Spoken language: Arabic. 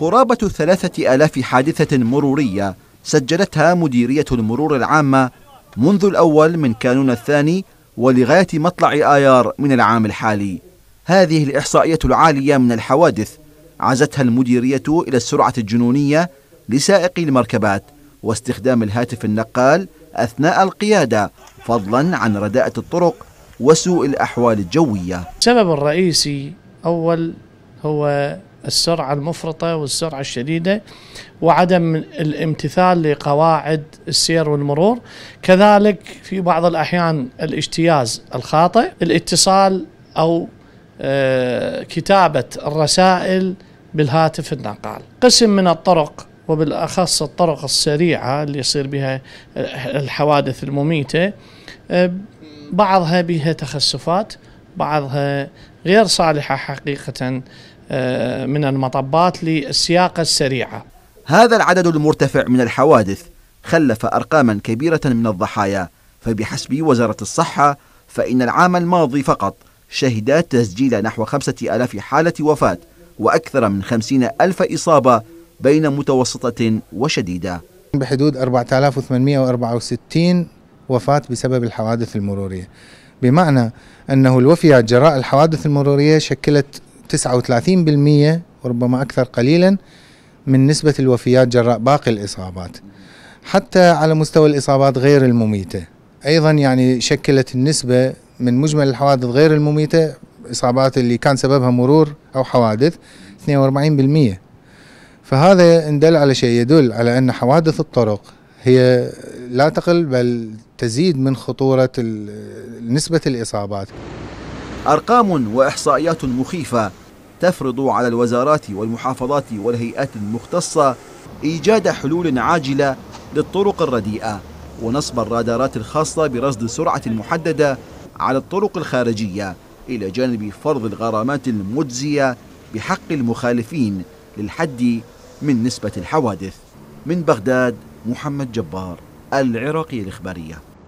قرابة ثلاثة آلاف حادثة مرورية سجلتها مديرية المرور العامة منذ الأول من كانون الثاني ولغاية مطلع آيار من العام الحالي هذه الإحصائية العالية من الحوادث عزتها المديرية إلى السرعة الجنونية لسائقي المركبات واستخدام الهاتف النقال أثناء القيادة فضلا عن رداءة الطرق وسوء الأحوال الجوية السبب الرئيسي أول هو السرعة المفرطة والسرعة الشديدة وعدم الامتثال لقواعد السير والمرور كذلك في بعض الأحيان الاجتياز الخاطئ الاتصال أو آه، كتابة الرسائل بالهاتف النقال قسم من الطرق وبالأخص الطرق السريعة اللي يصير بها الحوادث المميتة آه، بعضها بها تخسفات بعضها غير صالحة حقيقة آه، من المطبات للسياقة السريعة هذا العدد المرتفع من الحوادث خلف أرقاما كبيرة من الضحايا فبحسب وزارة الصحة فإن العام الماضي فقط شهد تسجيل نحو خمسة ألاف حالة وفاة وأكثر من خمسين ألف إصابة بين متوسطة وشديدة بحدود 4864 وفاة بسبب الحوادث المرورية بمعنى أنه الوفيات جراء الحوادث المرورية شكلت 39% وربما أكثر قليلا من نسبة الوفيات جراء باقي الإصابات حتى على مستوى الإصابات غير المميتة أيضا يعني شكلت النسبة من مجمل الحوادث غير المميتة إصابات اللي كان سببها مرور أو حوادث 42% فهذا يدل على شيء يدل على أن حوادث الطرق هي لا تقل بل تزيد من خطورة نسبة الإصابات أرقام وإحصائيات مخيفة تفرض على الوزارات والمحافظات والهيئات المختصة إيجاد حلول عاجلة للطرق الرديئة ونصب الرادارات الخاصة برصد سرعة محددة على الطرق الخارجية إلى جانب فرض الغرامات المجزية بحق المخالفين للحد من نسبة الحوادث من بغداد محمد جبار العراقي الإخبارية